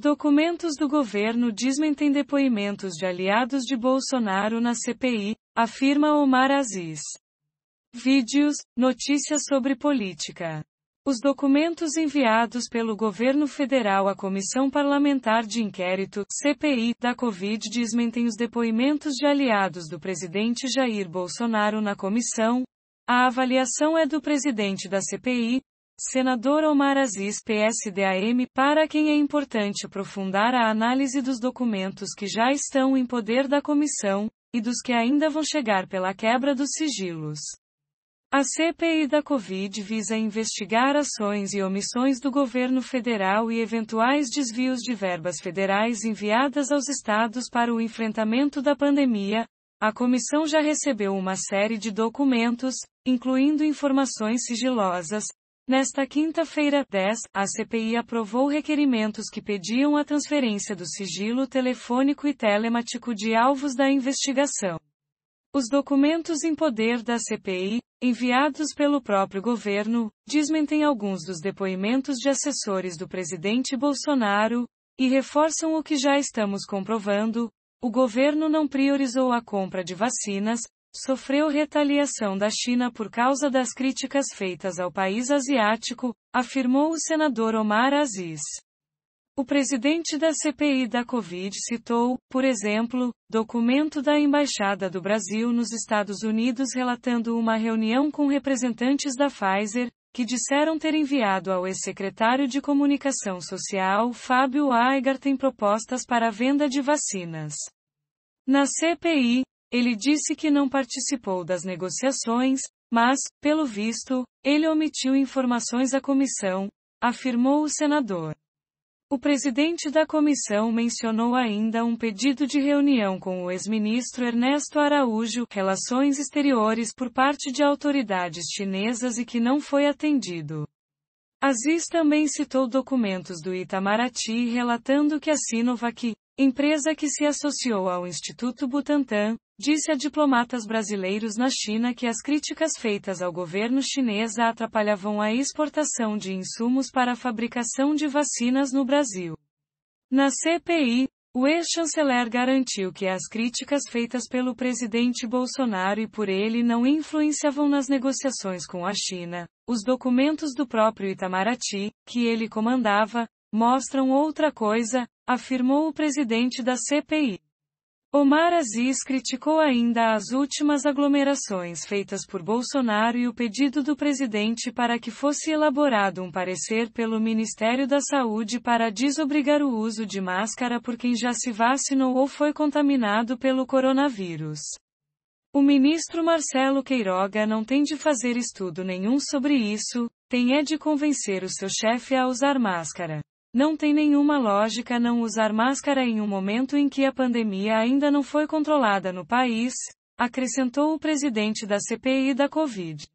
Documentos do governo desmentem depoimentos de aliados de Bolsonaro na CPI, afirma Omar Aziz. Vídeos, notícias sobre política. Os documentos enviados pelo governo federal à Comissão Parlamentar de Inquérito, CPI, da Covid desmentem os depoimentos de aliados do presidente Jair Bolsonaro na comissão. A avaliação é do presidente da CPI, Senador Omar Aziz PSDAM Para quem é importante aprofundar a análise dos documentos que já estão em poder da comissão, e dos que ainda vão chegar pela quebra dos sigilos. A CPI da Covid visa investigar ações e omissões do governo federal e eventuais desvios de verbas federais enviadas aos estados para o enfrentamento da pandemia, a comissão já recebeu uma série de documentos, incluindo informações sigilosas, Nesta quinta-feira, 10, a CPI aprovou requerimentos que pediam a transferência do sigilo telefônico e telemático de alvos da investigação. Os documentos em poder da CPI, enviados pelo próprio governo, desmentem alguns dos depoimentos de assessores do presidente Bolsonaro, e reforçam o que já estamos comprovando: o governo não priorizou a compra de vacinas, sofreu retaliação da China por causa das críticas feitas ao país asiático, afirmou o senador Omar Aziz. O presidente da CPI da Covid citou, por exemplo, documento da Embaixada do Brasil nos Estados Unidos relatando uma reunião com representantes da Pfizer, que disseram ter enviado ao ex-secretário de Comunicação Social Fábio Aigarten propostas para a venda de vacinas. Na CPI, ele disse que não participou das negociações, mas, pelo visto, ele omitiu informações à comissão, afirmou o senador. O presidente da comissão mencionou ainda um pedido de reunião com o ex-ministro Ernesto Araújo, Relações Exteriores por parte de autoridades chinesas e que não foi atendido. Aziz também citou documentos do Itamaraty relatando que a Sinovac, empresa que se associou ao Instituto Butantan, Disse a diplomatas brasileiros na China que as críticas feitas ao governo chinês atrapalhavam a exportação de insumos para a fabricação de vacinas no Brasil. Na CPI, o ex-chanceler garantiu que as críticas feitas pelo presidente Bolsonaro e por ele não influenciavam nas negociações com a China. Os documentos do próprio Itamaraty, que ele comandava, mostram outra coisa, afirmou o presidente da CPI. Omar Aziz criticou ainda as últimas aglomerações feitas por Bolsonaro e o pedido do presidente para que fosse elaborado um parecer pelo Ministério da Saúde para desobrigar o uso de máscara por quem já se vacinou ou foi contaminado pelo coronavírus. O ministro Marcelo Queiroga não tem de fazer estudo nenhum sobre isso, tem é de convencer o seu chefe a usar máscara. Não tem nenhuma lógica não usar máscara em um momento em que a pandemia ainda não foi controlada no país, acrescentou o presidente da CPI da Covid.